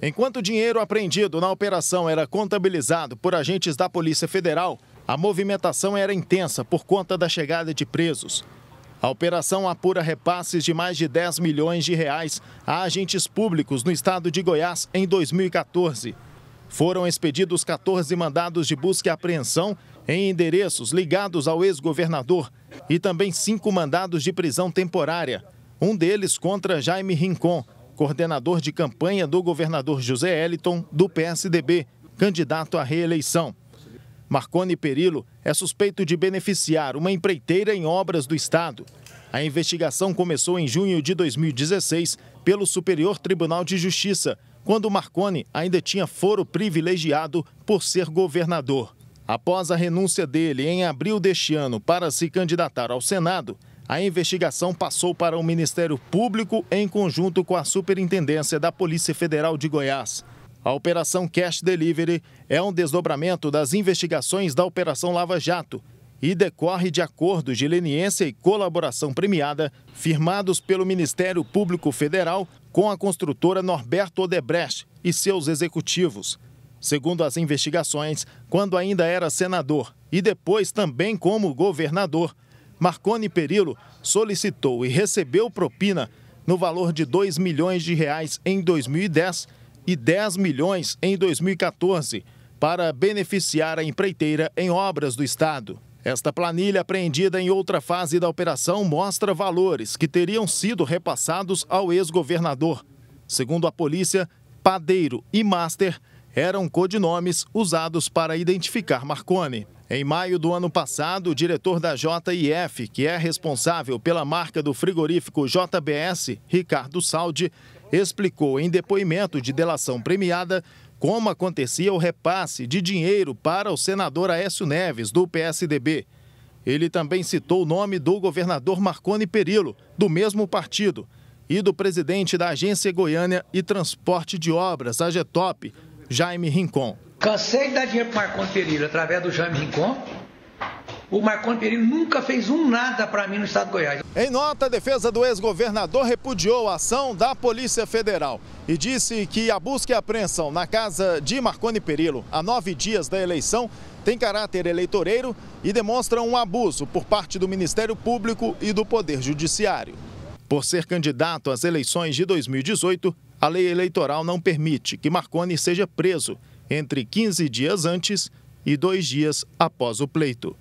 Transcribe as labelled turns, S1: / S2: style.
S1: Enquanto o dinheiro apreendido na operação era contabilizado por agentes da Polícia Federal, a movimentação era intensa por conta da chegada de presos. A operação apura repasses de mais de 10 milhões de reais a agentes públicos no estado de Goiás em 2014. Foram expedidos 14 mandados de busca e apreensão em endereços ligados ao ex-governador e também cinco mandados de prisão temporária, um deles contra Jaime Rincon, coordenador de campanha do governador José Eliton, do PSDB, candidato à reeleição. Marconi Perillo é suspeito de beneficiar uma empreiteira em obras do Estado. A investigação começou em junho de 2016 pelo Superior Tribunal de Justiça, quando Marconi ainda tinha foro privilegiado por ser governador. Após a renúncia dele em abril deste ano para se candidatar ao Senado, a investigação passou para o Ministério Público em conjunto com a Superintendência da Polícia Federal de Goiás. A Operação Cash Delivery é um desdobramento das investigações da Operação Lava Jato e decorre de acordos de leniência e colaboração premiada firmados pelo Ministério Público Federal com a construtora Norberto Odebrecht e seus executivos. Segundo as investigações, quando ainda era senador e depois também como governador, Marconi Perillo solicitou e recebeu propina no valor de 2 milhões de reais em 2010 e 10 milhões em 2014 para beneficiar a empreiteira em obras do Estado. Esta planilha apreendida em outra fase da operação mostra valores que teriam sido repassados ao ex-governador. Segundo a polícia, Padeiro e Master eram codinomes usados para identificar Marconi. Em maio do ano passado, o diretor da JIF, que é responsável pela marca do frigorífico JBS, Ricardo Saldi, explicou em depoimento de delação premiada como acontecia o repasse de dinheiro para o senador Aécio Neves, do PSDB. Ele também citou o nome do governador Marconi Perillo, do mesmo partido, e do presidente da Agência Goiânia e Transporte de Obras, AGETOP, Jaime Rincon. Cansei de dar dinheiro para o Marcon Perillo através do Jaime Rincon. O Marconi Perillo nunca fez um nada para mim no estado de Goiás. Em nota, a defesa do ex-governador repudiou a ação da Polícia Federal e disse que a busca e a apreensão na casa de Marconi Perillo há nove dias da eleição tem caráter eleitoreiro e demonstra um abuso por parte do Ministério Público e do Poder Judiciário. Por ser candidato às eleições de 2018, a lei eleitoral não permite que Marconi seja preso entre 15 dias antes e dois dias após o pleito.